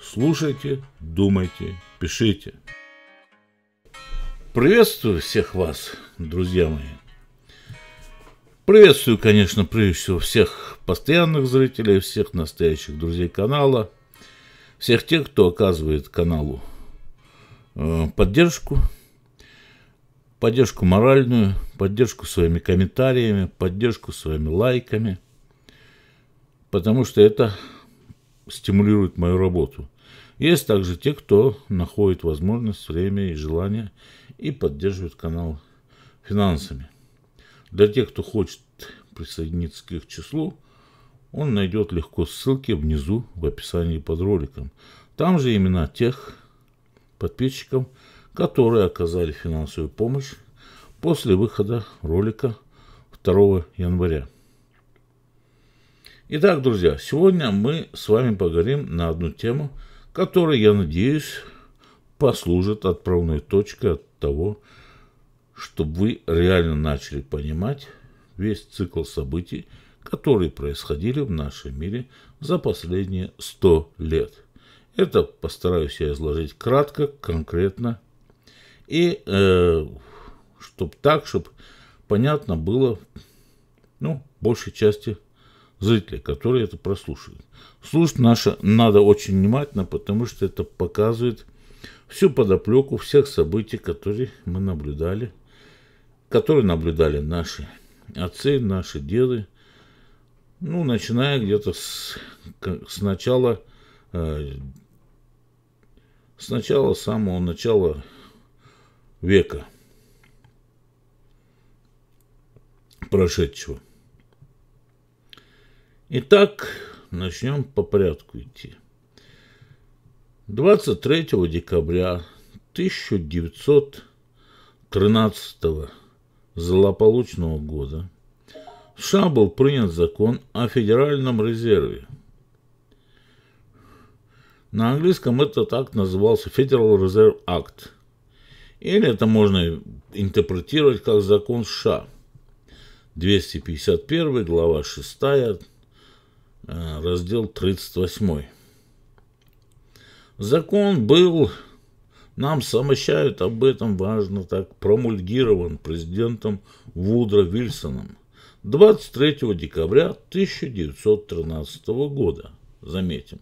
Слушайте, думайте, пишите. Приветствую всех вас, друзья мои. Приветствую, конечно, прежде всего всех постоянных зрителей, всех настоящих друзей канала, всех тех, кто оказывает каналу э, поддержку, поддержку моральную, поддержку своими комментариями, поддержку своими лайками, потому что это стимулирует мою работу. Есть также те, кто находит возможность, время и желание и поддерживает канал финансами. Для тех, кто хочет присоединиться к их числу, он найдет легко ссылки внизу в описании под роликом. Там же имена тех подписчиков, которые оказали финансовую помощь после выхода ролика 2 января. Итак, друзья, сегодня мы с вами поговорим на одну тему, которая, я надеюсь, послужит отправной точкой от того, чтобы вы реально начали понимать весь цикл событий, которые происходили в нашем мире за последние 100 лет. Это постараюсь я изложить кратко, конкретно, и э, чтобы так, чтобы понятно было, ну, большей части зрителей, которые это прослушают. Слушать наше надо очень внимательно, потому что это показывает всю подоплеку всех событий, которые мы наблюдали, которые наблюдали наши отцы, наши деды, ну, начиная где-то с, с начала, э, с начала, самого начала века прошедшего. Итак, начнем по порядку идти. 23 декабря 1913 злополучного года в США был принят закон о Федеральном резерве. На английском этот акт назывался Federal Reserve Act. Или это можно интерпретировать как закон США. 251 глава 6 а, раздел 38. Закон был, нам сообщают об этом важно так, промульгирован президентом Вудро Вильсоном 23 декабря 1913 года, заметим.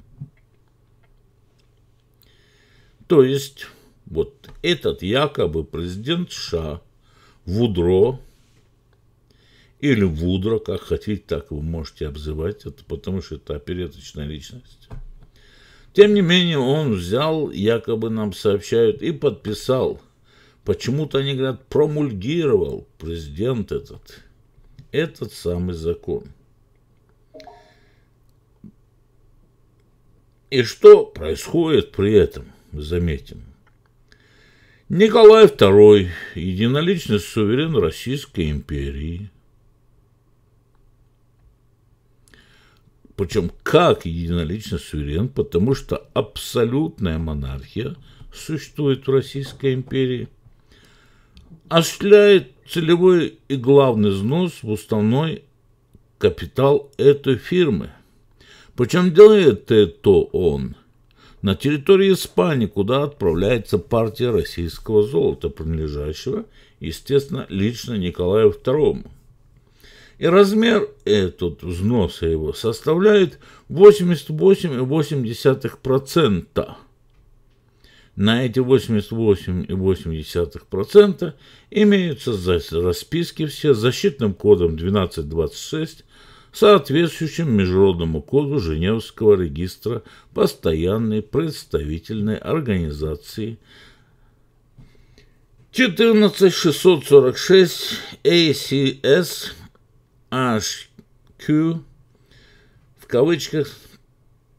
То есть, вот этот якобы президент США Вудро или Вудро, как хотите, так вы можете обзывать это, потому что это опереточная личность. Тем не менее, он взял, якобы нам сообщают, и подписал. Почему-то они говорят, промульгировал президент этот. Этот самый закон. И что происходит при этом, заметим. Николай II, единоличный суверен Российской империи, Причем как единоличный суверен, потому что абсолютная монархия существует в Российской империи, осуществляет целевой и главный взнос в уставной капитал этой фирмы. Причем делает это он на территории Испании, куда отправляется партия российского золота, принадлежащего, естественно, лично Николаю II и размер этот взноса его составляет 88,8%. На эти 88,8% имеются расписки все с защитным кодом 1226, соответствующим Международному коду Женевского регистра постоянной представительной организации 14646 ACS HQ в кавычках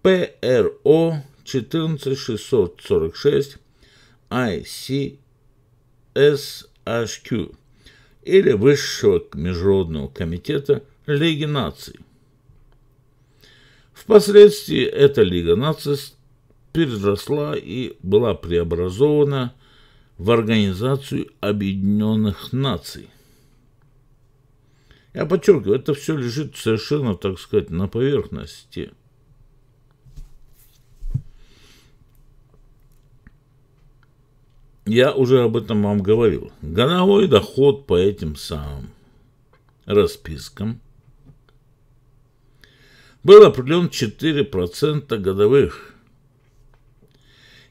ПРО 14646 ICSHQ или Высшего международного комитета Лиги наций. Впоследствии эта Лига наций переросла и была преобразована в Организацию Объединенных Наций. Я подчеркиваю, это все лежит совершенно, так сказать, на поверхности. Я уже об этом вам говорил. Годовой доход по этим самым распискам был определен 4% годовых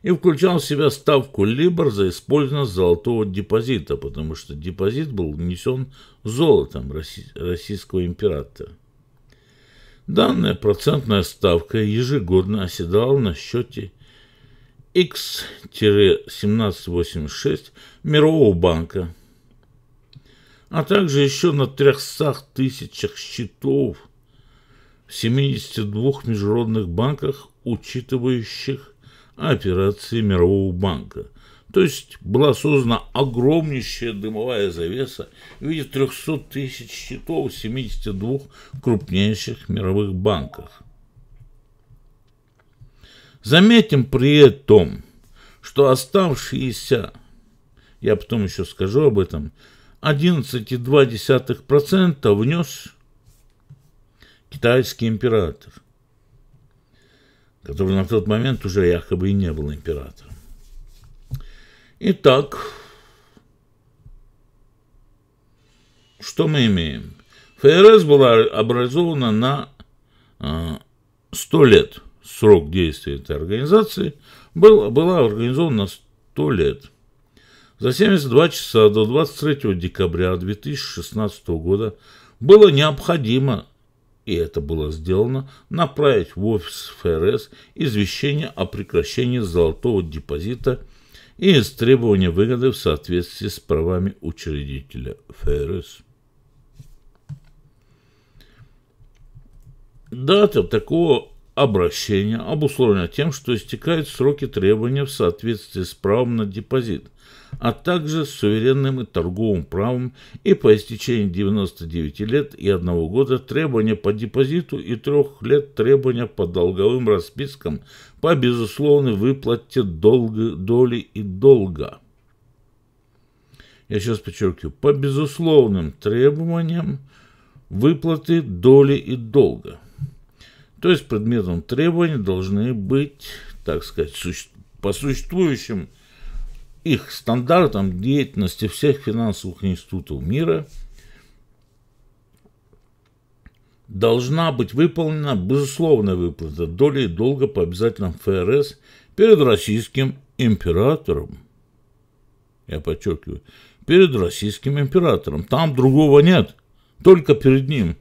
и включал в себя ставку Либор за использование золотого депозита, потому что депозит был внесен золотом российского императора. Данная процентная ставка ежегодно оседала на счете X-1786 Мирового банка, а также еще на 300 тысячах счетов в 72 международных банках, учитывающих операции Мирового банка. То есть была создана огромнейшая дымовая завеса в виде 300 тысяч счетов в 72 крупнейших мировых банках. Заметим при этом, что оставшиеся, я потом еще скажу об этом, 11,2% внес китайский император который на тот момент уже якобы и не был императором. Итак, что мы имеем? ФРС была образована на 100 а, лет. Срок действия этой организации был, была организована на 100 лет. За 72 часа до 23 декабря 2016 года было необходимо и это было сделано, направить в офис ФРС извещение о прекращении золотого депозита и истребование выгоды в соответствии с правами учредителя ФРС. Дата такого обращения обусловлена тем, что истекают сроки требования в соответствии с правом на депозит, а также с суверенным и торговым правом и по истечении 99 лет и одного года требования по депозиту и трех лет требования по долговым распискам по безусловной выплате долга, доли и долга. Я сейчас подчеркиваю, по безусловным требованиям выплаты доли и долга. То есть предметом требований должны быть, так сказать, суще... по существующим требованиям их стандартам деятельности всех финансовых институтов мира должна быть выполнена безусловная выплата доли и долга по обязательным ФРС перед российским императором. Я подчеркиваю, перед российским императором. Там другого нет, только перед ним.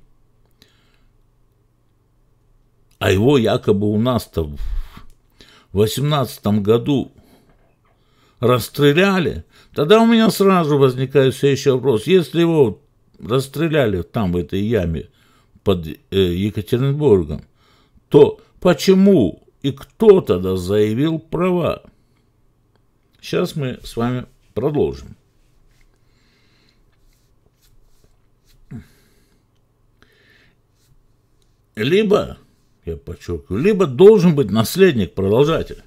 А его якобы у нас-то в 18 году расстреляли, тогда у меня сразу возникает следующий вопрос. Если его расстреляли там, в этой яме под э, Екатеринбургом, то почему и кто тогда заявил права? Сейчас мы с вами продолжим. Либо, я подчеркиваю, либо должен быть наследник, продолжатель.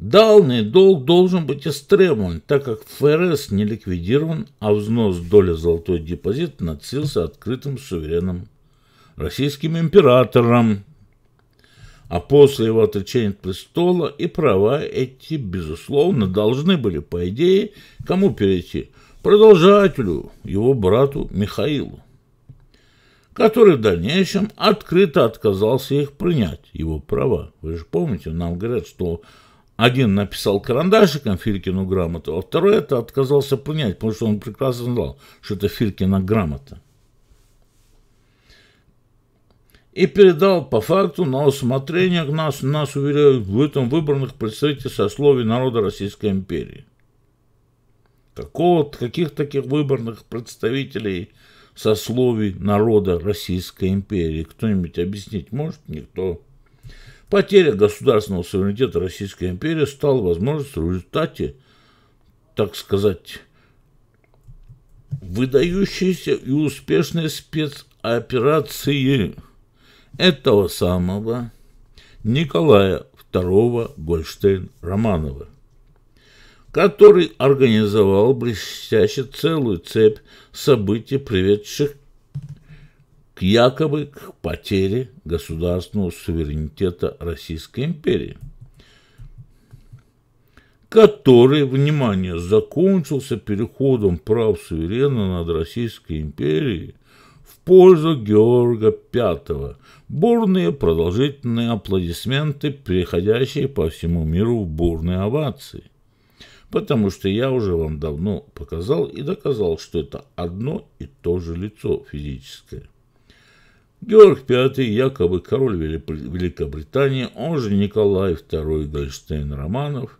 Данный долг должен быть истребован, так как ФРС не ликвидирован, а взнос доли золотой депозит нацелился открытым сувереном, российским императором. А после его отречения от престола и права эти, безусловно, должны были, по идее, кому перейти? Продолжателю, его брату Михаилу, который в дальнейшем открыто отказался их принять, его права. Вы же помните, нам говорят, что один написал карандашиком Филькину грамоту, а второй это отказался понять, потому что он прекрасно знал, что это Филькина грамота. И передал по факту на усмотрение к нас, нас уверяют, в этом выбранных представителей сословий народа Российской империи. Какого, каких таких выборных представителей сословий народа Российской империи? Кто-нибудь объяснить может? Никто. Потеря государственного суверенитета Российской империи стала возможностью в результате, так сказать, выдающейся и успешной спецоперации этого самого Николая II Гольштейн-Романова, который организовал блестяще целую цепь событий, приведших к якобы к потере государственного суверенитета Российской империи, который, внимание, закончился переходом прав суверена над Российской империей в пользу Георга V. Бурные продолжительные аплодисменты, переходящие по всему миру в бурные овации. Потому что я уже вам давно показал и доказал, что это одно и то же лицо физическое – Георг V, якобы король Великобритании, он же Николай II Гольштейн Романов,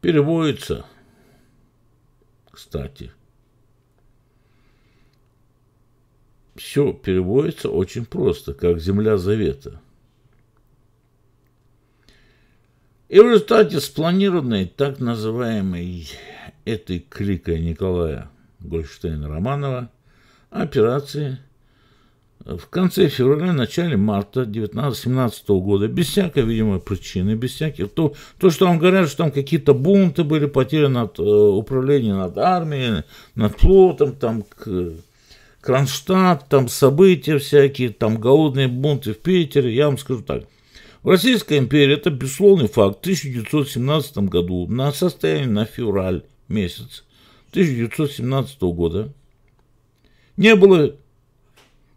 переводится, кстати, все переводится очень просто, как «Земля Завета». И в результате спланированной так называемой этой кликой Николая Гольштейна-Романова операции – в конце февраля, начале марта 1917 года, без всякой видимой причины, без всяких... То, то что вам говорят, что там какие-то бунты были, потери над э, управлением, над армией, над флотом, там к, Кронштадт, там события всякие, там голодные бунты в Питере, я вам скажу так. В Российской империи это безусловный факт. В 1917 году на состояние на февраль месяц 1917 года не было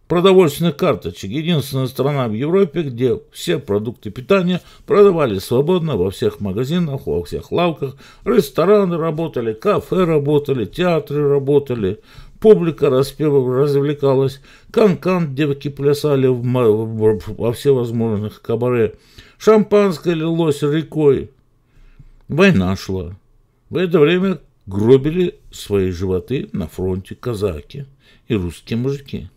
продовольственных карточек. Единственная страна в Европе, где все продукты питания продавали свободно во всех магазинах, во всех лавках. Рестораны работали, кафе работали, театры работали. Публика распевов развлекалась. Канкан -кан девки плясали в, в, в, во всевозможных кабаре. Шампанское лилось рекой. Война шла. В это время гробили свои животы на фронте казаки и русские мужики.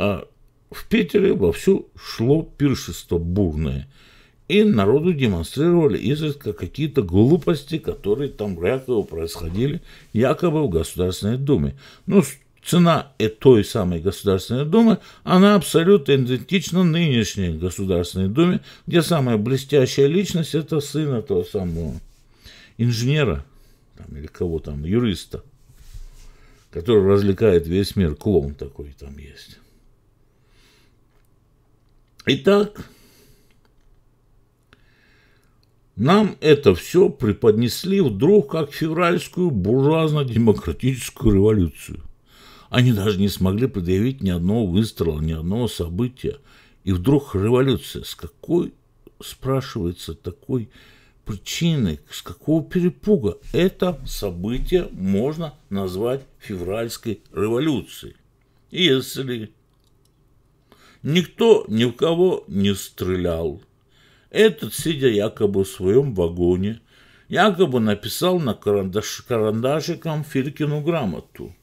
А в Питере вовсю шло пиршество бурное, и народу демонстрировали изредка какие-то глупости, которые там якобы происходили, якобы в Государственной Думе. Ну, цена э, той самой Государственной Думы, она абсолютно идентична нынешней Государственной Думе, где самая блестящая личность – это сын этого самого инженера там, или кого там, юриста, который развлекает весь мир, клоун такой там есть. Итак, нам это все преподнесли вдруг как февральскую буржуазно-демократическую революцию. Они даже не смогли предъявить ни одного выстрела, ни одного события. И вдруг революция. С какой, спрашивается, такой причины, с какого перепуга это событие можно назвать февральской революцией? Если Никто ни в кого не стрелял. Этот, сидя якобы в своем вагоне, якобы написал на карандаш, карандашиком Филькину грамоту.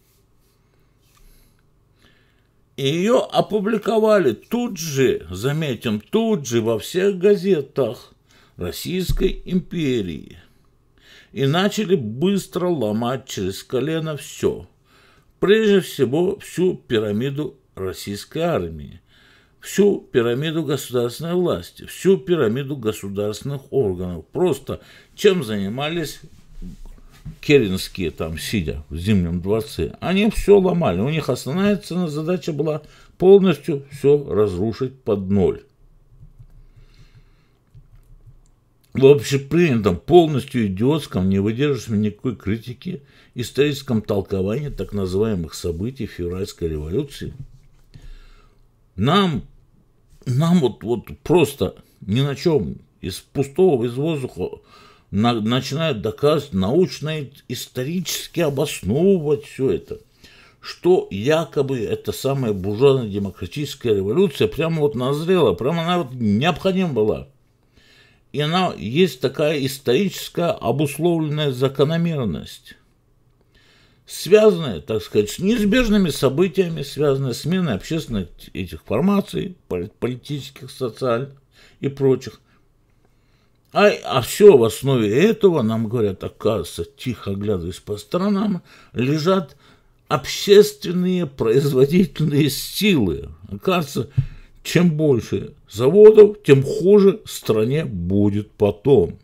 И ее опубликовали тут же, заметим, тут же во всех газетах Российской империи. И начали быстро ломать через колено все. Прежде всего, всю пирамиду российской армии – всю пирамиду государственной власти, всю пирамиду государственных органов. Просто чем занимались керенские там, сидя в Зимнем дворце, они все ломали. У них основная задача была полностью все разрушить под ноль. В общепринятом, полностью идиотском, не выдерживающем никакой критики, историческом толковании так называемых событий февральской революции – нам, нам вот, вот просто ни на чем из пустого, из воздуха на, начинают доказывать, научно исторически обосновывать все это что якобы эта самая буржуазно-демократическая революция прямо вот назрела, прямо она вот необходима была. И она есть такая историческая обусловленная закономерность связанные, так сказать, с неизбежными событиями, связанные с сменой общественных этих формаций, политических, социальных и прочих. А, а все в основе этого, нам говорят, оказывается, тихо глядываясь по сторонам, лежат общественные производительные силы. Оказывается, чем больше заводов, тем хуже стране будет потом.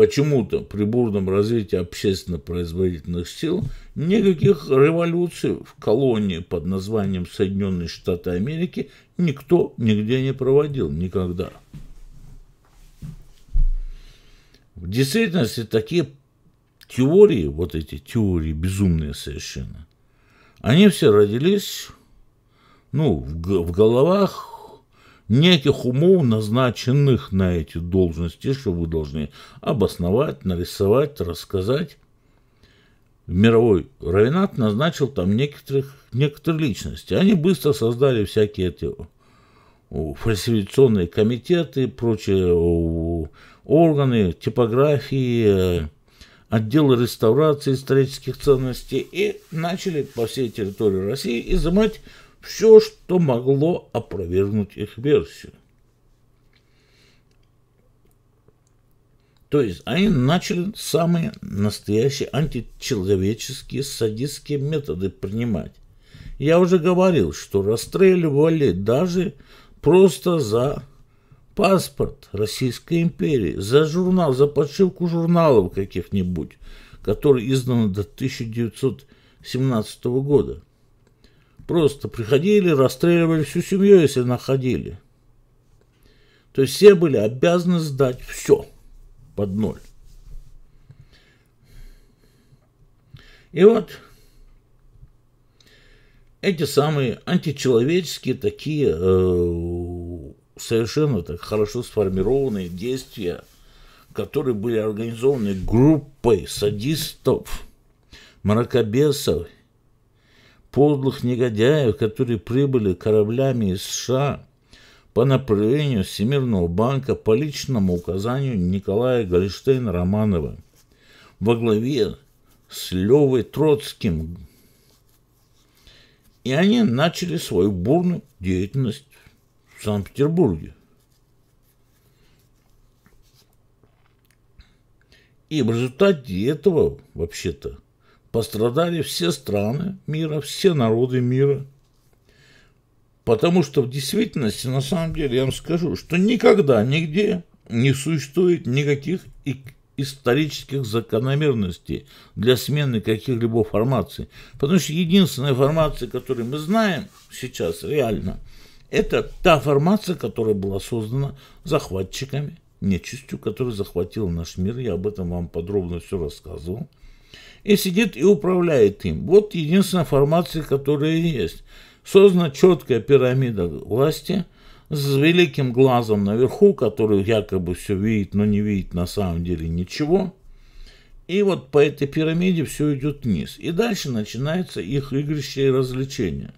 Почему-то при бурном развитии общественно-производительных сил никаких революций в колонии под названием Соединенные Штаты Америки никто нигде не проводил никогда. В действительности такие теории, вот эти теории безумные совершенно, они все родились ну, в, в головах неких умов, назначенных на эти должности, что вы должны обосновать, нарисовать, рассказать. мировой Равенат назначил там некоторых, некоторые личности. Они быстро создали всякие эти фальсификационные комитеты, прочие органы, типографии, э, отделы реставрации исторических ценностей и начали по всей территории России изымать все, что могло опровергнуть их версию. То есть они начали самые настоящие античеловеческие садистские методы принимать. Я уже говорил, что расстреливали даже просто за паспорт Российской империи, за журнал, за подшивку журналов каких-нибудь, которые изданы до 1917 года. Просто приходили, расстреливали всю семью, если находили. То есть все были обязаны сдать все под ноль. И вот эти самые античеловеческие такие э, совершенно так хорошо сформированные действия, которые были организованы группой садистов, мракобесов подлых негодяев, которые прибыли кораблями из США по направлению Всемирного банка по личному указанию Николая Гольштейна Романова во главе с Левой Троцким. И они начали свою бурную деятельность в Санкт-Петербурге. И в результате этого, вообще-то, Пострадали все страны мира, все народы мира. Потому что в действительности, на самом деле, я вам скажу, что никогда, нигде не существует никаких исторических закономерностей для смены каких-либо формаций. Потому что единственная формация, которую мы знаем сейчас реально, это та формация, которая была создана захватчиками, нечистью, которая захватила наш мир. Я об этом вам подробно все рассказывал и сидит и управляет им. Вот единственная формация, которая есть. Создана четкая пирамида власти с великим глазом наверху, который якобы все видит, но не видит на самом деле ничего. И вот по этой пирамиде все идет вниз. И дальше начинается их игрище и развлечение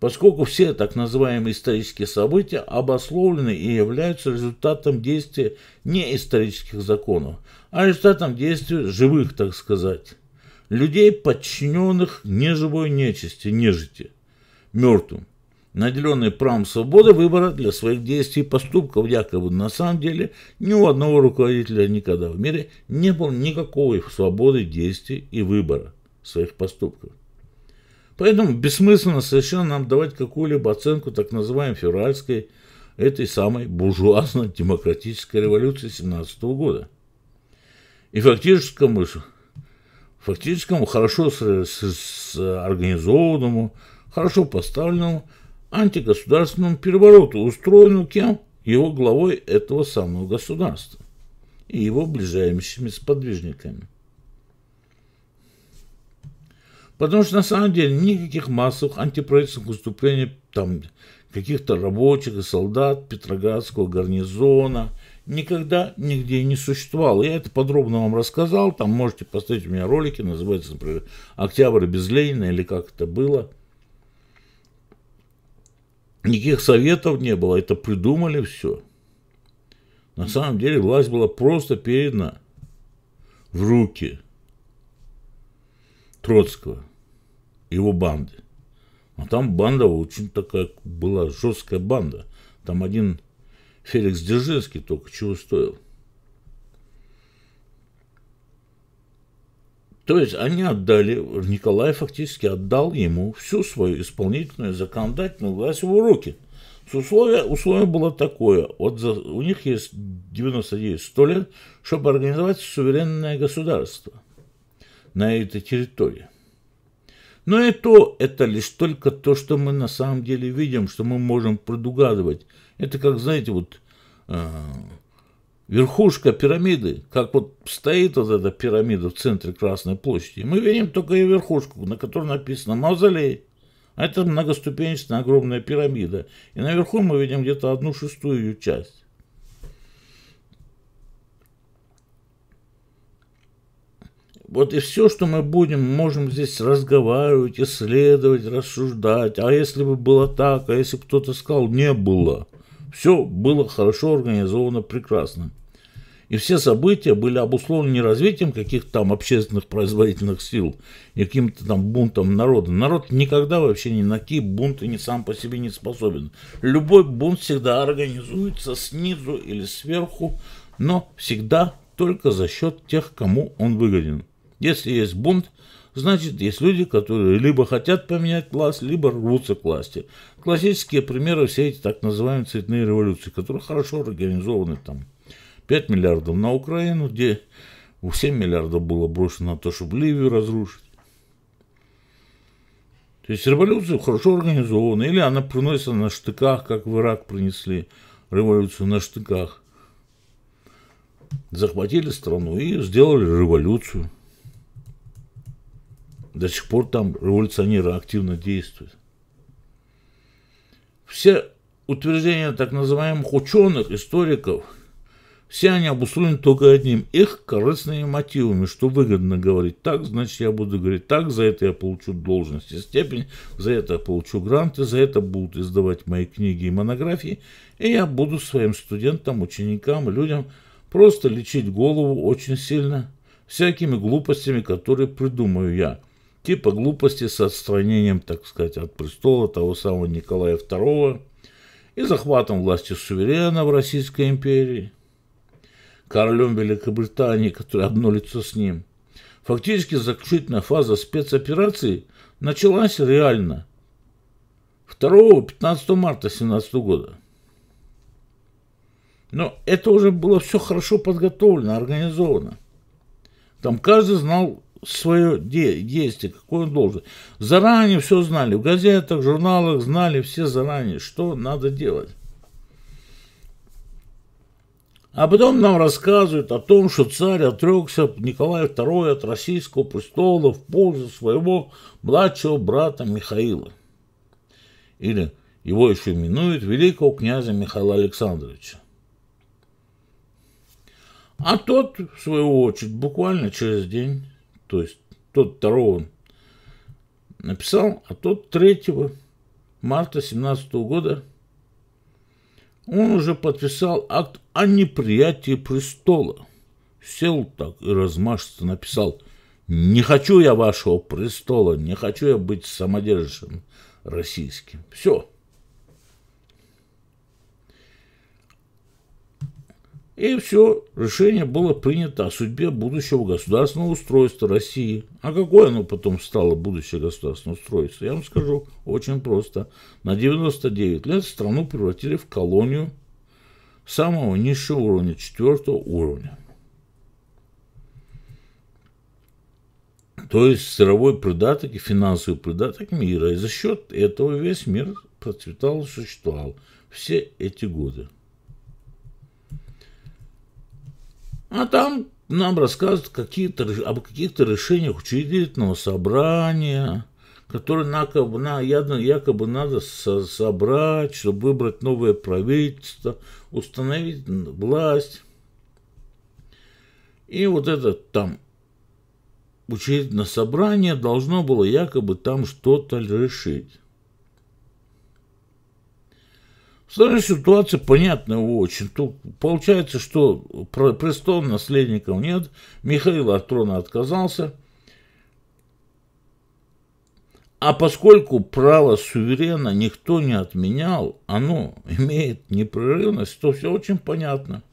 поскольку все так называемые исторические события обословлены и являются результатом действия не исторических законов, а результатом действия живых, так сказать, людей, подчиненных неживой нечисти, нежити, мертвым, наделенные правом свободы выбора для своих действий и поступков, якобы на самом деле ни у одного руководителя никогда в мире не было никакой свободы действий и выбора своих поступков. Поэтому бессмысленно совершенно нам давать какую-либо оценку так называемой февральской, этой самой буржуазно-демократической революции 17 года. И фактическому, фактическому хорошо с, с, с организованному, хорошо поставленному антигосударственному перевороту, устроенному кем? Его главой этого самого государства и его ближайшими сподвижниками. Потому что на самом деле никаких массовых антиправительственных выступлений там каких-то рабочих и солдат Петроградского гарнизона никогда нигде не существовало. Я это подробно вам рассказал, там можете поставить у меня ролики, называется, например, «Октябрь без Ленина» или как это было. Никаких советов не было, это придумали все. На самом деле власть была просто передана в руки Троцкого его банды. А там банда очень такая была, жесткая банда. Там один Феликс Дзержинский только чего стоил. То есть они отдали, Николай фактически отдал ему всю свою исполнительную законодательную власть в руки. Условие условие было такое, вот за, у них есть 99 100 лет, чтобы организовать суверенное государство на этой территории. Но и то это лишь только то, что мы на самом деле видим, что мы можем предугадывать. Это как, знаете, вот э, верхушка пирамиды, как вот стоит вот эта пирамида в центре Красной площади. Мы видим только ее верхушку, на которой написано «Мавзолей». А это многоступенчатая огромная пирамида. И наверху мы видим где-то одну шестую ее часть. Вот и все, что мы будем, можем здесь разговаривать, исследовать, рассуждать. А если бы было так, а если кто-то сказал, не было. Все было хорошо организовано, прекрасно. И все события были обусловлены не развитием каких-то там общественных производительных сил и каким-то там бунтом народа. Народ никогда вообще ни на какие бунты не сам по себе не способен. Любой бунт всегда организуется снизу или сверху, но всегда только за счет тех, кому он выгоден. Если есть бунт, значит, есть люди, которые либо хотят поменять власть, либо рвутся к власти. Классические примеры все эти так называемые цветные революции, которые хорошо организованы там. 5 миллиардов на Украину, где 7 миллиардов было брошено на то, чтобы Ливию разрушить. То есть революция хорошо организована, или она приносится на штыках, как в Ирак принесли революцию на штыках. Захватили страну и сделали революцию. До сих пор там революционеры активно действуют. Все утверждения так называемых ученых, историков, все они обусловлены только одним – их корыстными мотивами, что выгодно говорить так, значит, я буду говорить так, за это я получу должность и степень, за это я получу гранты, за это будут издавать мои книги и монографии, и я буду своим студентам, ученикам людям просто лечить голову очень сильно всякими глупостями, которые придумаю я – типа глупости с отстранением, так сказать, от престола того самого Николая II и захватом власти суверена в Российской империи, королем Великобритании, который одно лицо с ним. Фактически заключительная фаза спецоперации началась реально 2-15 марта 17 года. Но это уже было все хорошо подготовлено, организовано. Там каждый знал свое де действие, какой он должен. Заранее все знали, в газетах, в журналах знали все заранее, что надо делать. А потом нам рассказывают о том, что царь отрекся Николай II от российского престола в пользу своего младшего брата Михаила. Или его еще именуют великого князя Михаила Александровича. А тот, в свою очередь, буквально через день то есть тот второго написал, а тот 3 марта 17 года он уже подписал акт о неприятии престола. Сел так и размашисто написал «Не хочу я вашего престола, не хочу я быть самодержащим российским». Все. И все, решение было принято о судьбе будущего государственного устройства России. А какое оно потом стало, будущее государственное устройство? Я вам скажу очень просто. На 99 лет страну превратили в колонию самого низшего уровня, четвертого уровня. То есть сыровой придаток и финансовый придаток мира. И за счет этого весь мир процветал и существовал все эти годы. А там нам рассказывают какие-то, об каких-то решениях учредительного собрания, которые якобы, на, якобы надо со собрать, чтобы выбрать новое правительство, установить власть. И вот это там учредительное собрание должно было якобы там что-то решить. Вторая ситуация понятна очень. Тут получается, что престол наследников нет, Михаил от трона отказался. А поскольку право суверена никто не отменял, оно имеет непрерывность, то все очень понятно.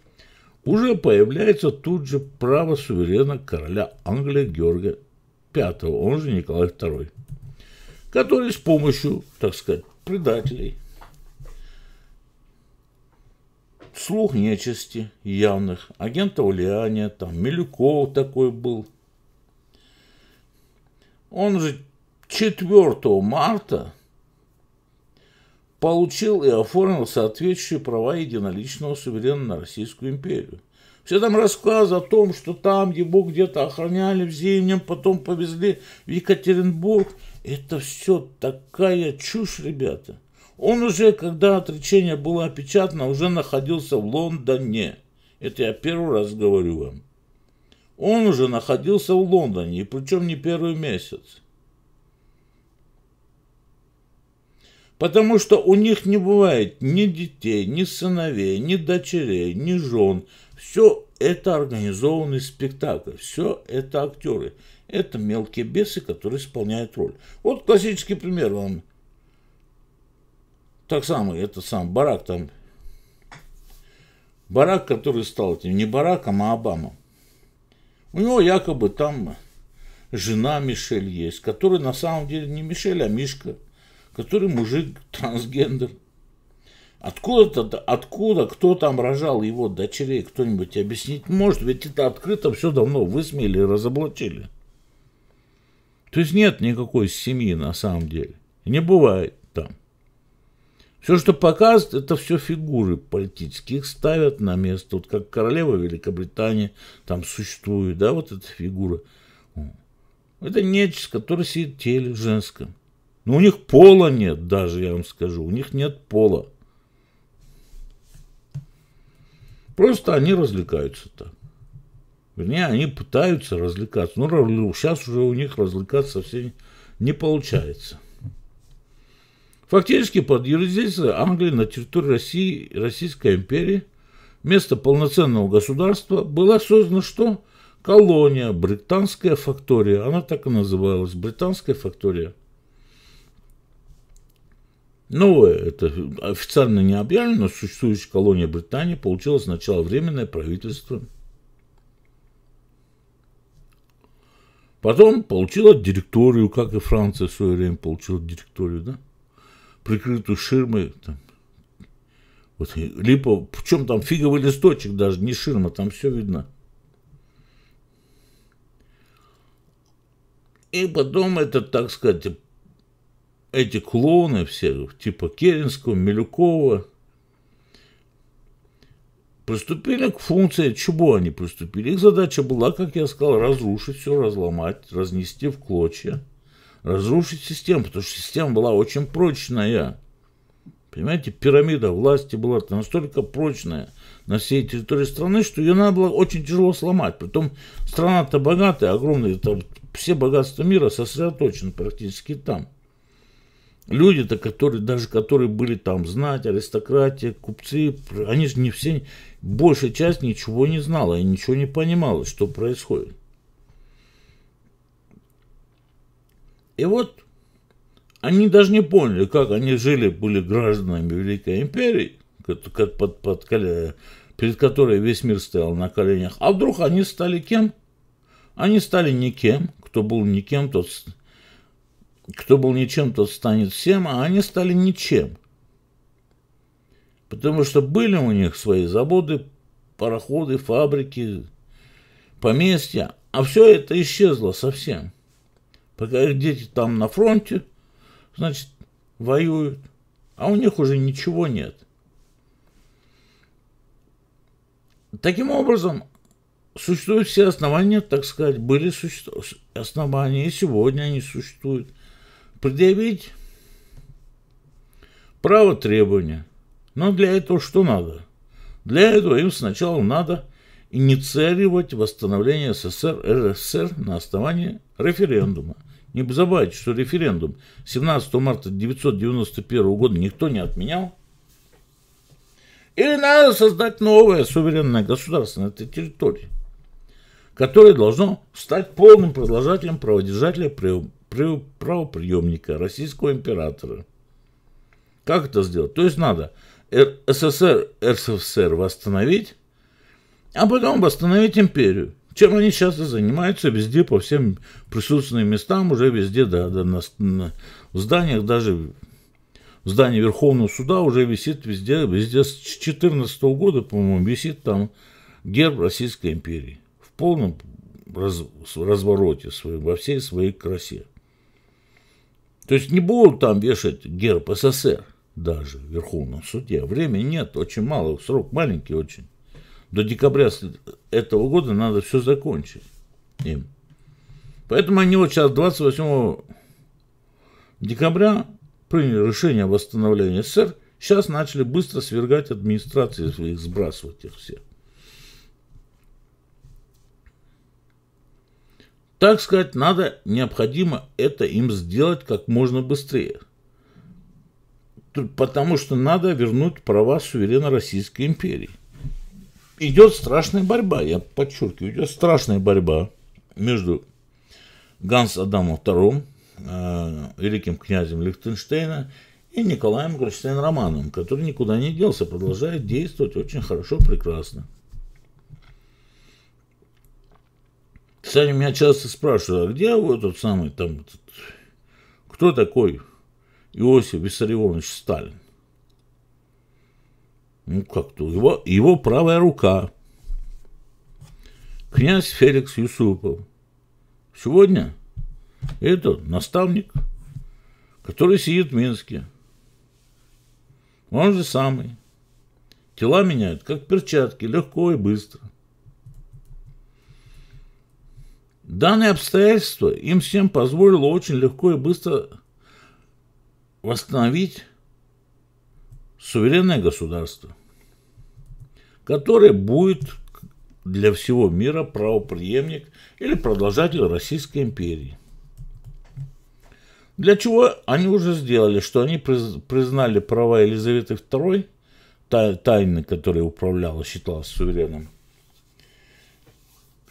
Уже появляется тут же право суверена короля Англии Георга V, он же Николай II, который с помощью, так сказать, предателей – слух нечисти явных, агента влияния, там Милюков такой был. Он же 4 марта получил и оформил соответствующие права единоличного суверена на Российскую империю. Все там рассказы о том, что там его где-то охраняли в зимнем, потом повезли в Екатеринбург. Это все такая чушь, ребята – он уже, когда отречение было опечатано, уже находился в Лондоне. Это я первый раз говорю вам. Он уже находился в Лондоне, и причем не первый месяц. Потому что у них не бывает ни детей, ни сыновей, ни дочерей, ни жен. Все это организованный спектакль, все это актеры. Это мелкие бесы, которые исполняют роль. Вот классический пример вам – так самый, это сам барак там, барак, который стал этим, не бараком, а Обама. У него якобы там жена Мишель есть, которая на самом деле не Мишель, а Мишка, который мужик трансгендер. Откуда-то, откуда, кто там рожал его дочерей, кто-нибудь объяснить может, ведь это открыто все давно высмеяли и разоблачили. То есть нет никакой семьи на самом деле. Не бывает там. Все, что показывают, это все фигуры политические. Их ставят на место. Вот как королева Великобритании, там существует, да, вот эта фигура. Это нечисть, которая сидит в теле женском. Но у них пола нет даже, я вам скажу. У них нет пола. Просто они развлекаются там. Вернее, они пытаются развлекаться. но ну, сейчас ну, уже у них развлекаться совсем не получается. Фактически под юрисдикцией Англии на территории России Российской империи вместо полноценного государства была создана что? Колония, британская фактория. Она так и называлась, британская фактория. Новая, это официально не объявлено, но существующая колония Британии получила сначала временное правительство. Потом получила директорию, как и Франция в свое время получила директорию, да? прикрытую ширмой. Там. Вот, липа, чем там фиговый листочек даже, не ширма, там все видно. И потом это, так сказать, эти клоуны все, типа Керенского, Милюкова, приступили к функции, чего они приступили. Их задача была, как я сказал, разрушить все, разломать, разнести в клочья разрушить систему, потому что система была очень прочная. Понимаете, пирамида власти была настолько прочная на всей территории страны, что ее надо было очень тяжело сломать. Притом страна-то богатая, огромная, там все богатства мира сосредоточены практически там. Люди-то, которые, даже которые были там знать, аристократия, купцы, они же не все, большая часть ничего не знала и ничего не понимала, что происходит. И вот они даже не поняли, как они жили, были гражданами Великой Империи, под, под, под, перед которой весь мир стоял на коленях. А вдруг они стали кем? Они стали никем. Кто был никем, тот... Кто был ничем, тот станет всем, а они стали ничем. Потому что были у них свои заводы, пароходы, фабрики, поместья, а все это исчезло совсем. Пока их дети там на фронте, значит, воюют, а у них уже ничего нет. Таким образом, существуют все основания, так сказать, были существ... основания, и сегодня они существуют. Предъявить право требования. Но для этого что надо? Для этого им сначала надо инициировать восстановление СССР РСФСР на основании референдума. Не забывайте, что референдум 17 марта 1991 года никто не отменял. Или надо создать новое суверенное государство на этой территории, которое должно стать полным продолжателем праводержателя правоприемника российского императора. Как это сделать? То есть надо СССР, РСФСР восстановить, а потом восстановить империю. Чем они сейчас и занимаются везде, по всем присутственным местам, уже везде, да, да на, на, зданиях, даже в здании Верховного Суда уже висит везде, везде с 2014 года, по-моему, висит там герб Российской империи в полном раз, развороте своей во всей своей красе. То есть не будут там вешать герб СССР даже в Верховном суде. Времени нет, очень мало, срок маленький очень до декабря этого года надо все закончить им. Поэтому они вот сейчас 28 декабря приняли решение о восстановлении СССР, сейчас начали быстро свергать администрации своих, сбрасывать их всех. Так сказать, надо, необходимо это им сделать как можно быстрее. Потому что надо вернуть права суверена Российской империи идет страшная борьба, я подчеркиваю, идет страшная борьба между Ганс Адамом II, э, великим князем Лихтенштейна, и Николаем Гольштейн Романовым, который никуда не делся, продолжает действовать очень хорошо, прекрасно. Кстати, меня часто спрашивают, а где вот тот самый там, кто такой Иосиф Виссарионович Сталин? ну как-то, его, его правая рука, князь Феликс Юсупов. Сегодня это наставник, который сидит в Минске. Он же самый. Тела меняют, как перчатки, легко и быстро. Данное обстоятельство им всем позволило очень легко и быстро восстановить суверенное государство который будет для всего мира правоприемник или продолжатель Российской империи. Для чего они уже сделали, что они признали права Елизаветы II, тайны, которая управляла, считалась суверенным.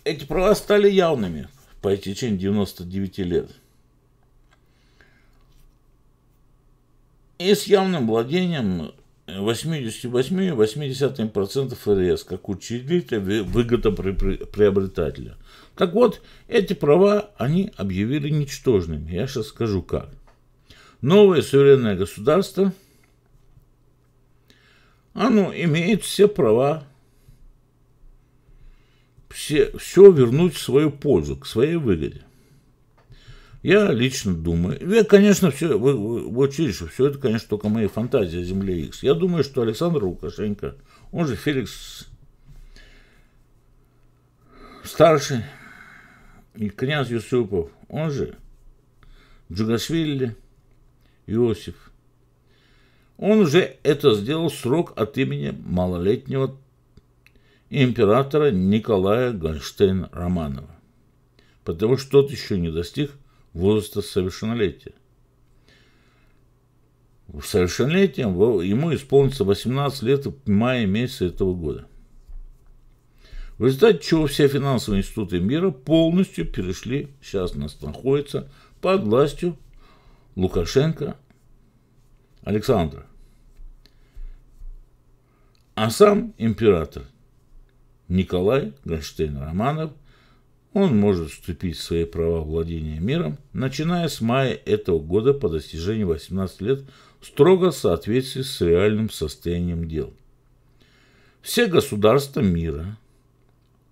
Эти права стали явными по истечении 99 лет. И с явным владением 88,8% РС как учредителя выгодоприобретателя. Так вот, эти права они объявили ничтожными. Я сейчас скажу как. Новое суверенное государство, оно имеет все права все, все вернуть в свою пользу, к своей выгоде. Я лично думаю, я, конечно, все, вы, вы, вы училище, все это, конечно, только мои фантазии о Земле X. Я думаю, что Александр Лукашенко, он же Феликс Старший, и князь Юсупов, он же Джугашвили Иосиф, он уже это сделал срок от имени малолетнего императора Николая Гольштейн Романова, потому что тот еще не достиг – возраста совершеннолетия. В совершеннолетие ему исполнится 18 лет в мае месяце этого года. В результате чего все финансовые институты мира полностью перешли, сейчас у нас находится, под властью Лукашенко Александра. А сам император Николай Гольштейн Романов – он может вступить в свои права владения миром, начиная с мая этого года по достижении 18 лет, строго в соответствии с реальным состоянием дел. Все государства мира,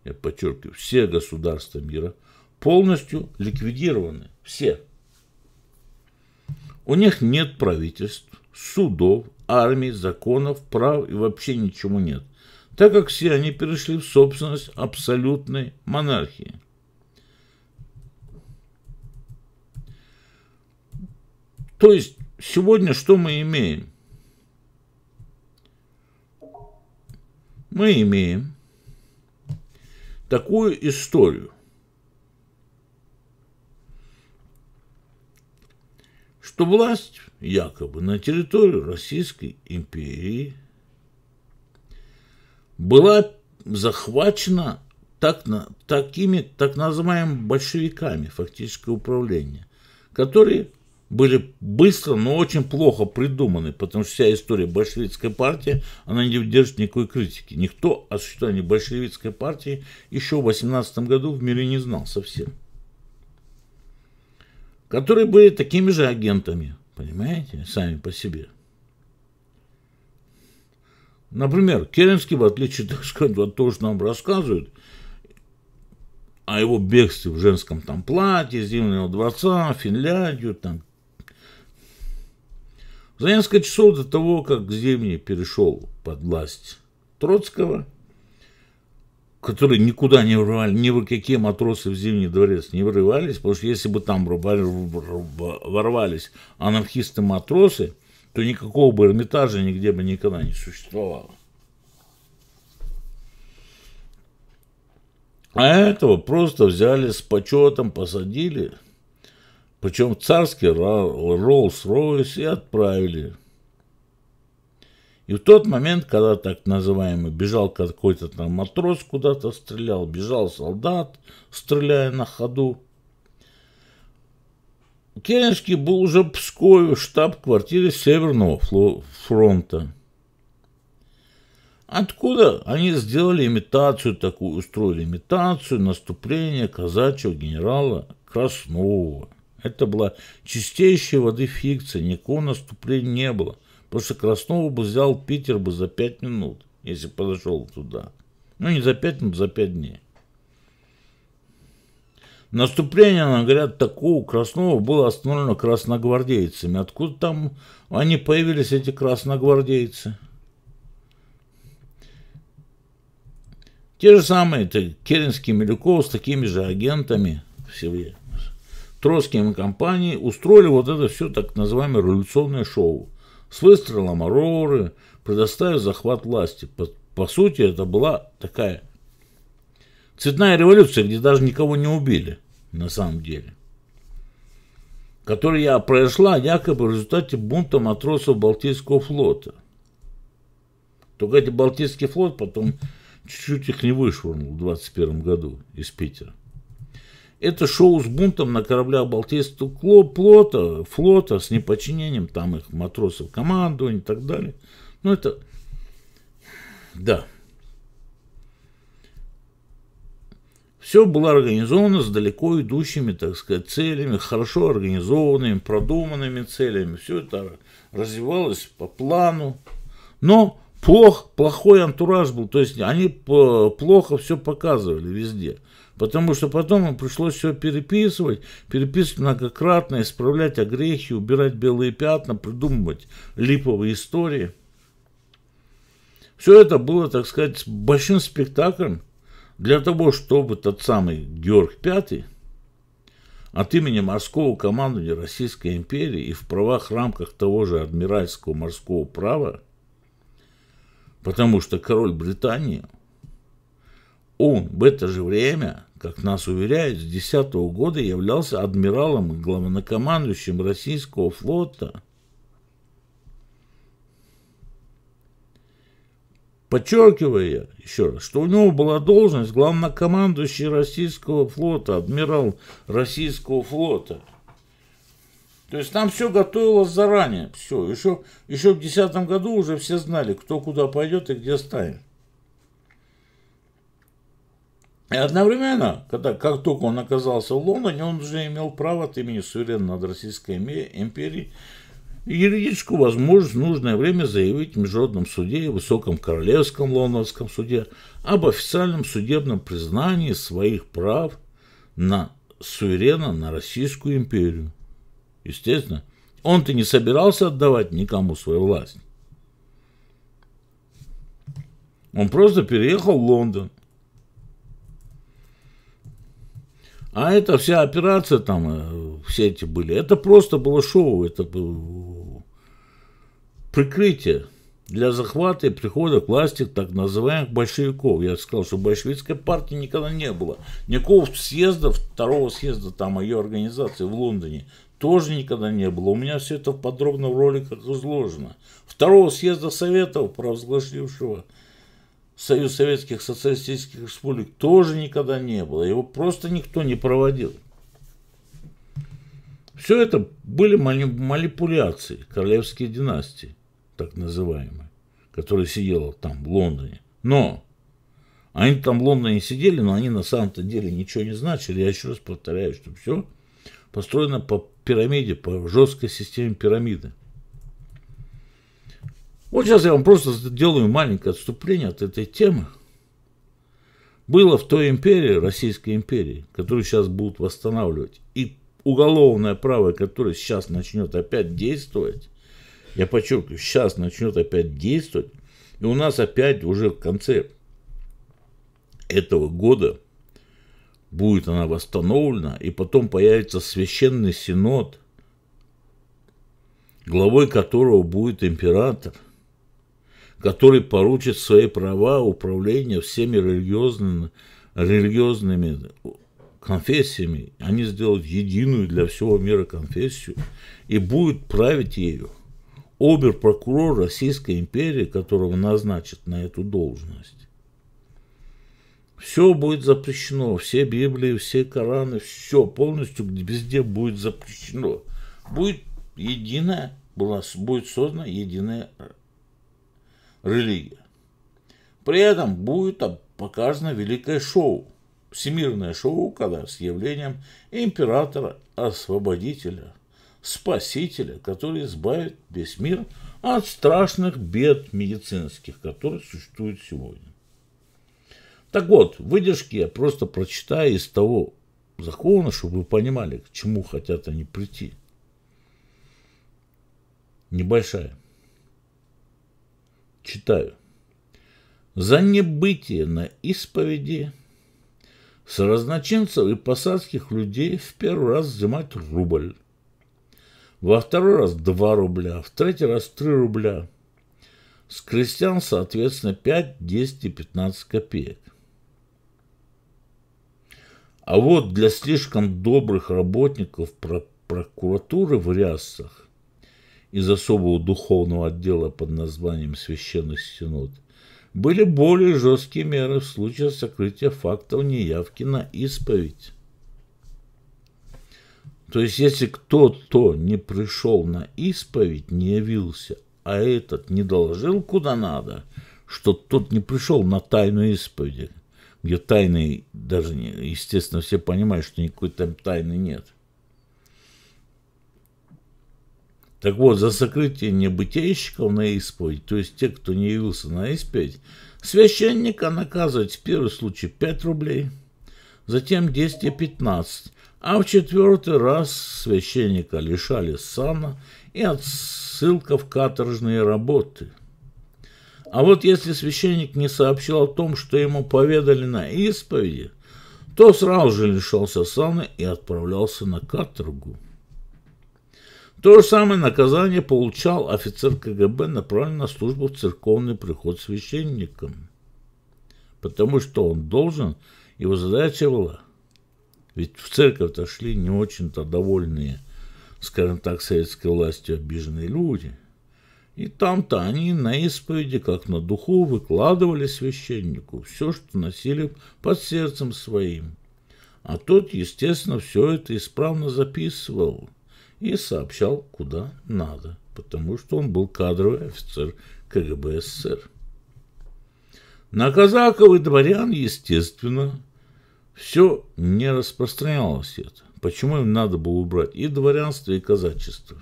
я подчеркиваю, все государства мира полностью ликвидированы, все. У них нет правительств, судов, армий, законов, прав и вообще ничего нет, так как все они перешли в собственность абсолютной монархии. То есть сегодня что мы имеем? Мы имеем такую историю, что власть якобы на территорию Российской империи была захвачена так, такими так называемыми большевиками фактическое управление, которые были быстро, но очень плохо придуманы, потому что вся история большевистской партии, она не выдержит никакой критики. Никто о существовании большевистской партии еще в 18 году в мире не знал совсем. Которые были такими же агентами, понимаете, сами по себе. Например, Керенский, в отличие, так сказать, от того, что нам рассказывают, о его бегстве в женском там платье, Зимнего дворца, Финляндию, там, за несколько часов до того, как Земни перешел под власть Троцкого, которые никуда не врывали, ни в какие матросы в Зимний дворец не врывались, потому что если бы там ворвались анархисты-матросы, то никакого бы Эрмитажа нигде бы никогда не существовало. А этого просто взяли с почетом, посадили – причем царский Роллс-Ройс и отправили. И в тот момент, когда так называемый бежал какой-то там матрос куда-то стрелял, бежал солдат, стреляя на ходу, Керенский был уже в Пскове, штаб-квартире Северного фронта. Откуда они сделали имитацию такую, устроили имитацию наступления казачьего генерала Краснова. Это была чистейшая воды фикция, никакого наступления не было. Потому что бы взял Питер бы за пять минут, если подошел туда. Ну, не за пять минут, за пять дней. Наступление, нам говорят, такого Краснова было остановлено красногвардейцами. Откуда там они появились, эти красногвардейцы? Те же самые, это Керенский, Милюков с такими же агентами в Севре. Троцким и компанией устроили вот это все так называемое революционное шоу с выстрелом Авроры, предоставив захват власти. По, по сути, это была такая цветная революция, где даже никого не убили на самом деле, которая произошла якобы в результате бунта матросов Балтийского флота. Только эти Балтийский флот потом чуть-чуть их не вышвырнул в 21 году из Питера. Это шоу с бунтом на кораблях Балтийского флота, флота с неподчинением там их матросов командования и так далее. Ну, это... Да. Все было организовано с далеко идущими, так сказать, целями, хорошо организованными, продуманными целями. Все это развивалось по плану. Но плох, плохой антураж был. То есть они плохо все показывали везде. Потому что потом им пришлось все переписывать, переписывать многократно, исправлять огрехи, убирать белые пятна, придумывать липовые истории. Все это было, так сказать, большим спектаклем для того, чтобы тот самый Георг V от имени морского командования Российской империи и в правах рамках того же адмиральского морского права, потому что король Британии – он в это же время, как нас уверяют, с 10 года являлся адмиралом и главнокомандующим российского флота. подчеркивая еще раз, что у него была должность главнокомандующий российского флота, адмирал российского флота. То есть там все готовилось заранее, все. Еще, еще в 2010 году уже все знали, кто куда пойдет и где станет. И одновременно, когда, как только он оказался в Лондоне, он уже имел право от имени суверена над Российской империей юридическую возможность в нужное время заявить в Международном суде, и Высоком Королевском Лондонском суде об официальном судебном признании своих прав на суверена на Российскую империю. Естественно, он-то не собирался отдавать никому свою власть. Он просто переехал в Лондон А эта вся операция там, э, все эти были, это просто было шоу, это было э, прикрытие для захвата и прихода к власти так называемых большевиков. Я сказал, что большевистской партии никогда не было. Никакого съезда, второго съезда там а ее организации в Лондоне тоже никогда не было. У меня все это подробно в роликах изложено. Второго съезда Советов, провозгласившего Союз Советских Социалистических Республик тоже никогда не было. Его просто никто не проводил. Все это были манипуляции королевские династии, так называемые, которая сидела там, в Лондоне. Но они там в Лондоне сидели, но они на самом-то деле ничего не значили. Я еще раз повторяю, что все построено по пирамиде, по жесткой системе пирамиды. Вот сейчас я вам просто делаю маленькое отступление от этой темы. Было в той империи, Российской империи, которую сейчас будут восстанавливать, и уголовное право, которое сейчас начнет опять действовать, я подчеркиваю, сейчас начнет опять действовать, и у нас опять уже в конце этого года будет она восстановлена, и потом появится священный синод, главой которого будет император – который поручит свои права управления всеми религиозными, религиозными конфессиями. Они сделают единую для всего мира конфессию и будет править ею обер-прокурор Российской империи, которого назначат на эту должность. Все будет запрещено, все Библии, все Кораны, все полностью везде будет запрещено. Будет единая, была, будет создана единая религия. При этом будет показано великое шоу, всемирное шоу, когда с явлением императора-освободителя, спасителя, который избавит весь мир от страшных бед медицинских, которые существуют сегодня. Так вот, выдержки я просто прочитаю из того закона, чтобы вы понимали, к чему хотят они прийти. Небольшая. Читаю. «За небытие на исповеди с разночинцев и посадских людей в первый раз взимать рубль, во второй раз два рубля, в третий раз три рубля, с крестьян, соответственно, 5, 10 и 15 копеек. А вот для слишком добрых работников прокуратуры в рясах из особого духовного отдела под названием «Священный Синод», были более жесткие меры в случае сокрытия фактов неявки на исповедь. То есть, если кто-то не пришел на исповедь, не явился, а этот не доложил куда надо, что тот не пришел на тайную исповедь, где тайны, даже, естественно, все понимают, что никакой там тайны нет. Так вот, за сокрытие небытейщиков на исповедь, то есть тех, кто не явился на исповедь, священника наказывать в первый случай 5 рублей, затем 10 и 15, а в четвертый раз священника лишали сана и отсылка в каторжные работы. А вот если священник не сообщил о том, что ему поведали на исповеди, то сразу же лишался сана и отправлялся на каторгу. То же самое наказание получал офицер КГБ, направленный на службу в церковный приход священником, потому что он должен, его задача была. Ведь в церковь-то шли не очень-то довольные, скажем так, советской властью обиженные люди. И там-то они на исповеди, как на духу, выкладывали священнику все, что носили под сердцем своим. А тот, естественно, все это исправно записывал – и сообщал, куда надо, потому что он был кадровый офицер КГБ СССР. На казаков и дворян, естественно, все не распространялось это. Почему им надо было убрать и дворянство, и казачество?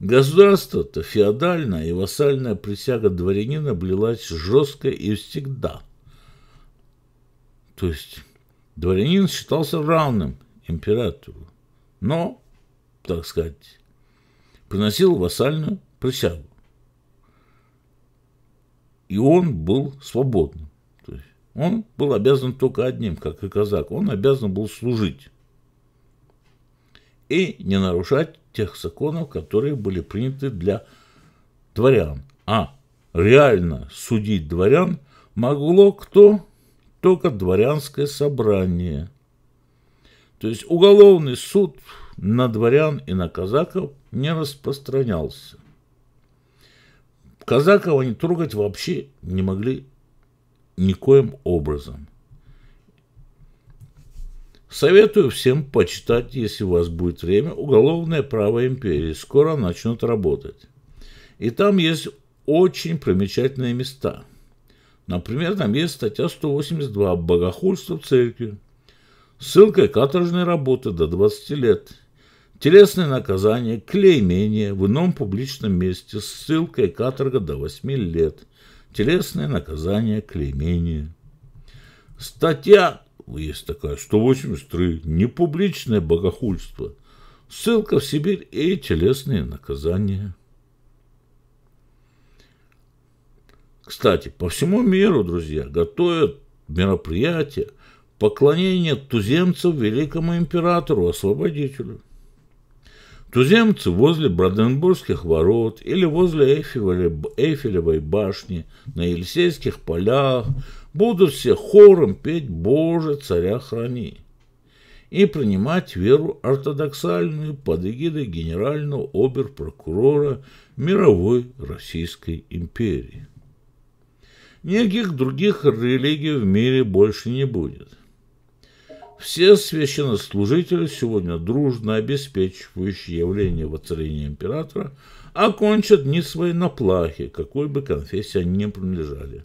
Государство-то феодальное и вассальная присяга дворянина блилась жестко и всегда. То есть дворянин считался равным императору, но так сказать, приносил вассальную присягу. И он был свободным. То есть он был обязан только одним, как и казак. Он обязан был служить и не нарушать тех законов, которые были приняты для дворян. А реально судить дворян могло кто? Только дворянское собрание. То есть уголовный суд на дворян и на казаков не распространялся. Казаков они трогать вообще не могли никоим образом. Советую всем почитать, если у вас будет время, уголовное право империи. Скоро начнут работать. И там есть очень примечательные места. Например, там есть статья 182 «Богохульство в церкви». Ссылкой каторжной работы до 20 лет – телесное наказание, клеймение в ином публичном месте, с ссылкой каторга до 8 лет, телесное наказание, клеймение. Статья, ну, есть такая, 183, непубличное богохульство, ссылка в Сибирь и телесные наказания. Кстати, по всему миру, друзья, готовят мероприятия поклонение туземцев великому императору-освободителю. Туземцы возле Бранденбургских ворот или возле Эйфелевой башни на Елисейских полях будут все хором петь «Боже, царя храни» и принимать веру ортодоксальную под эгидой генерального оберпрокурора мировой Российской империи. Никаких других религий в мире больше не будет. Все священнослужители, сегодня дружно обеспечивающие явление воцарения императора, окончат дни свои на какой бы конфессии они не принадлежали.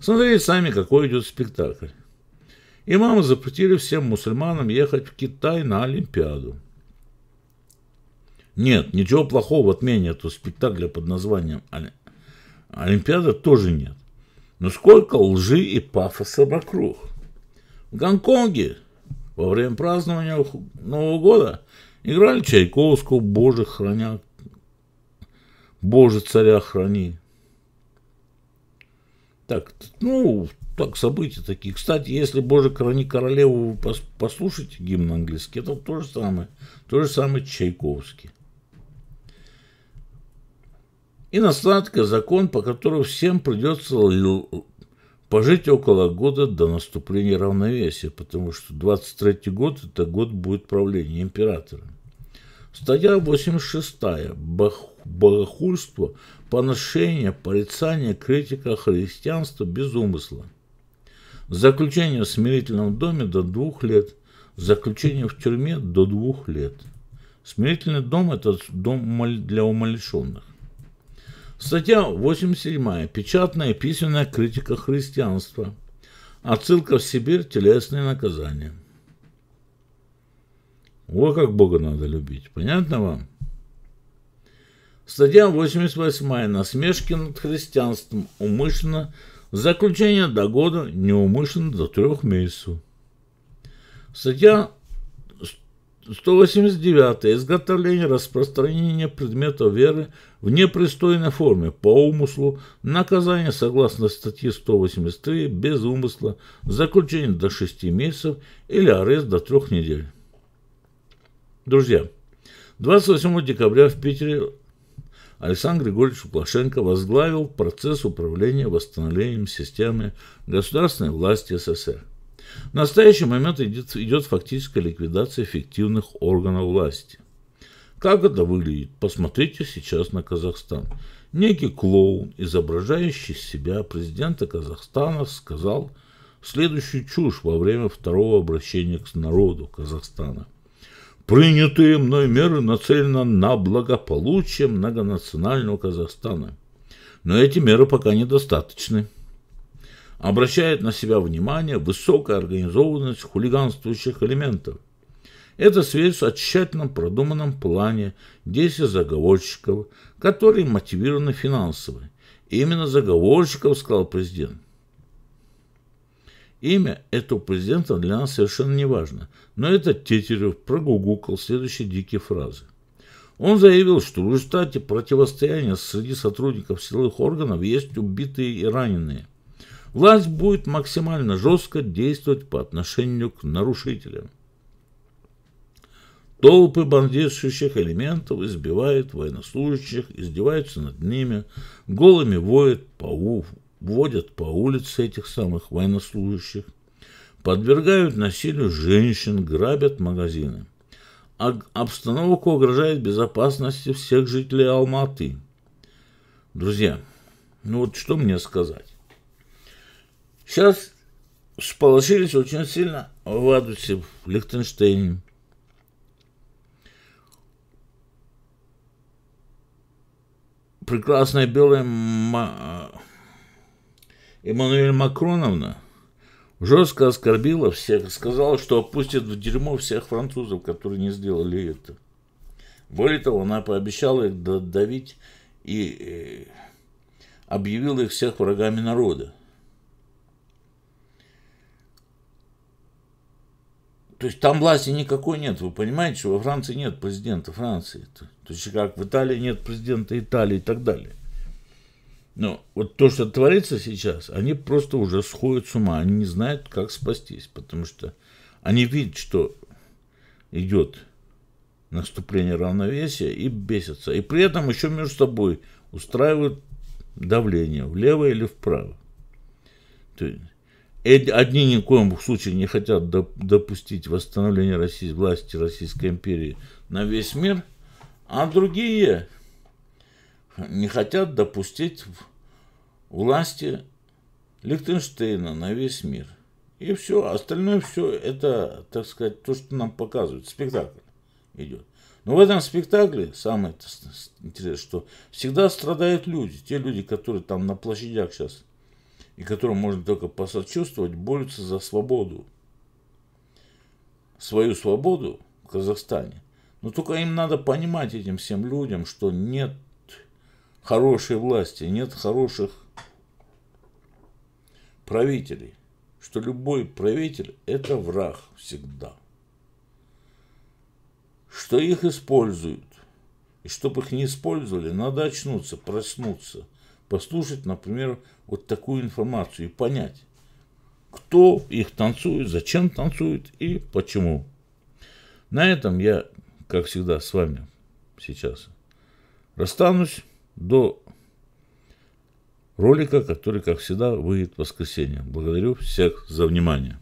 Смотрите сами, какой идет спектакль. Имамы запретили всем мусульманам ехать в Китай на Олимпиаду. Нет, ничего плохого в отмене этого спектакля под названием Олимпиада тоже нет. Но сколько лжи и пафоса вокруг. Гонконге во время празднования Нового года играли Чайковского «Боже храня», «Боже царя храни». Так, ну, так, события такие. Кстати, если «Боже храни королеву» вы послушаете гимн английский, это то же самое. То же самое Чайковский. И насладка закон, по которому всем придется пожить около года до наступления равновесия, потому что 23 год – это год будет правления императора. Статья 86. Богохульство, поношение, порицание, критика христианства без умысла. Заключение в смирительном доме до двух лет. Заключение в тюрьме до двух лет. Смирительный дом – это дом для умалишенных. Статья 87. Печатная и письменная критика христианства. Отсылка в Сибирь, телесные наказания. Вот как Бога надо любить. Понятно вам? Статья 88. Насмешки над христианством. Умышленно. Заключение до года, неумышленно до трех месяцев. Статья 189. Изготовление распространение предметов веры в непристойной форме, по умыслу, наказание согласно статье 183 без умысла, заключение до 6 месяцев или арест до 3 недель. Друзья, 28 декабря в Питере Александр Григорьевич Лукашенко возглавил процесс управления восстановлением системы государственной власти СССР. В настоящий момент идет, идет фактическая ликвидация эффективных органов власти. Как это выглядит? Посмотрите сейчас на Казахстан. Некий клоун, изображающий себя президента Казахстана, сказал следующую чушь во время второго обращения к народу Казахстана. Принятые мной меры нацелены на благополучие многонационального Казахстана. Но эти меры пока недостаточны обращает на себя внимание высокая организованность хулиганствующих элементов. Это свидетельствует о тщательно продуманном плане действий заговорщиков, которые мотивированы финансово. Именно заговорщиков, сказал президент. Имя этого президента для нас совершенно не важно, но этот Тетерев прогугукал следующие дикие фразы. Он заявил, что в результате противостояния среди сотрудников силовых органов есть убитые и раненые. Власть будет максимально жестко действовать по отношению к нарушителям. Толпы бандитствующих элементов избивают военнослужащих, издеваются над ними, голыми воют по у... водят по улице этих самых военнослужащих, подвергают насилию женщин, грабят магазины. А обстановка угрожает безопасности всех жителей Алматы. Друзья, ну вот что мне сказать? Сейчас сполошились очень сильно в Адусе, в Лихтенштейне. Прекрасная белая Ма... Э, Эммануэль Макроновна жестко оскорбила всех, сказала, что опустит в дерьмо всех французов, которые не сделали это. Более того, она пообещала их додавить и э, объявила их всех врагами народа. То есть там власти никакой нет, вы понимаете, что во Франции нет президента Франции. -то. то есть как в Италии нет президента Италии и так далее. Но вот то, что творится сейчас, они просто уже сходят с ума, они не знают, как спастись, потому что они видят, что идет наступление равновесия и бесятся. И при этом еще между собой устраивают давление влево или вправо. То есть Одни ни в коем случае не хотят допустить восстановления России, власти Российской империи на весь мир, а другие не хотят допустить власти Лихтенштейна на весь мир. И все, остальное все это, так сказать, то, что нам показывают. Спектакль идет. Но в этом спектакле самое интересное, что всегда страдают люди. Те люди, которые там на площадях сейчас и которым можно только посочувствовать, борются за свободу. Свою свободу в Казахстане. Но только им надо понимать этим всем людям, что нет хорошей власти, нет хороших правителей. Что любой правитель – это враг всегда. Что их используют. И чтобы их не использовали, надо очнуться, проснуться – послушать, например, вот такую информацию и понять, кто их танцует, зачем танцует и почему. На этом я, как всегда, с вами сейчас расстанусь до ролика, который, как всегда, выйдет в воскресенье. Благодарю всех за внимание.